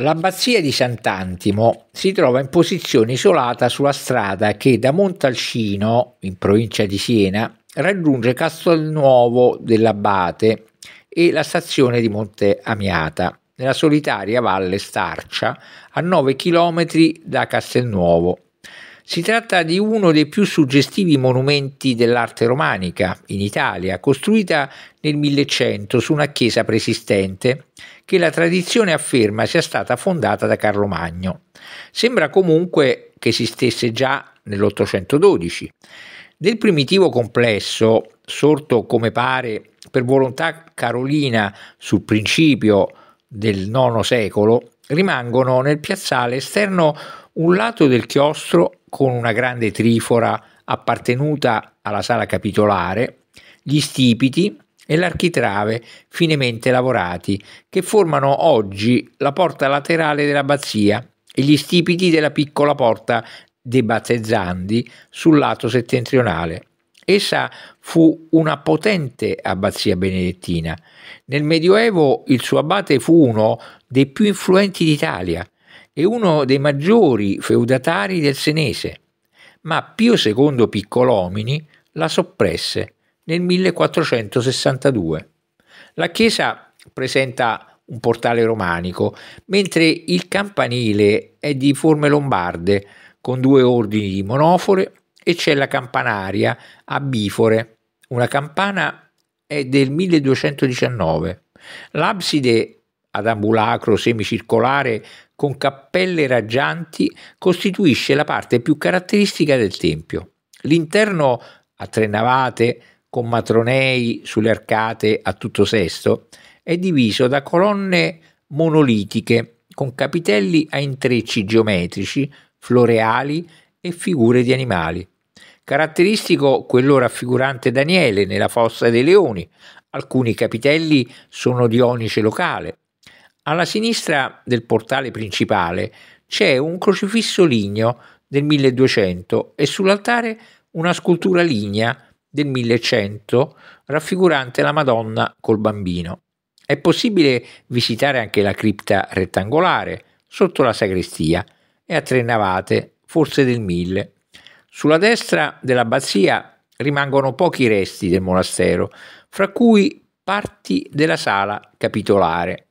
L'abbazia di Sant'Antimo si trova in posizione isolata sulla strada che da Montalcino, in provincia di Siena, raggiunge Castelnuovo dell'Abate e la stazione di Monte Amiata, nella solitaria valle Starcia, a 9 km da Castelnuovo. Si tratta di uno dei più suggestivi monumenti dell'arte romanica in Italia, costruita nel 1100 su una chiesa preesistente che la tradizione afferma sia stata fondata da Carlo Magno. Sembra comunque che esistesse già nell'812. Del primitivo complesso, sorto come pare per volontà carolina sul principio del IX secolo, rimangono nel piazzale esterno un lato del chiostro con una grande trifora appartenuta alla sala capitolare, gli stipiti e l'architrave finemente lavorati, che formano oggi la porta laterale dell'abbazia e gli stipiti della piccola porta dei battezzandi sul lato settentrionale. Essa fu una potente abbazia benedettina. Nel Medioevo il suo abate fu uno dei più influenti d'Italia e uno dei maggiori feudatari del senese, ma Pio II Piccolomini la soppresse nel 1462. La chiesa presenta un portale romanico, mentre il campanile è di forme lombarde, con due ordini di monofore e c'è la campanaria a bifore. Una campana è del 1219. L'abside ad ambulacro semicircolare con cappelle raggianti costituisce la parte più caratteristica del tempio. L'interno a tre navate con matronei sulle arcate a tutto sesto è diviso da colonne monolitiche con capitelli a intrecci geometrici, floreali e figure di animali. Caratteristico quello raffigurante Daniele nella fossa dei leoni. Alcuni capitelli sono di onice locale, alla sinistra del portale principale c'è un crocifisso ligneo del 1200 e sull'altare una scultura lignea del 1100 raffigurante la Madonna col bambino. È possibile visitare anche la cripta rettangolare sotto la sagrestia e a tre navate, forse del 1000. Sulla destra dell'abbazia rimangono pochi resti del monastero, fra cui parti della sala capitolare.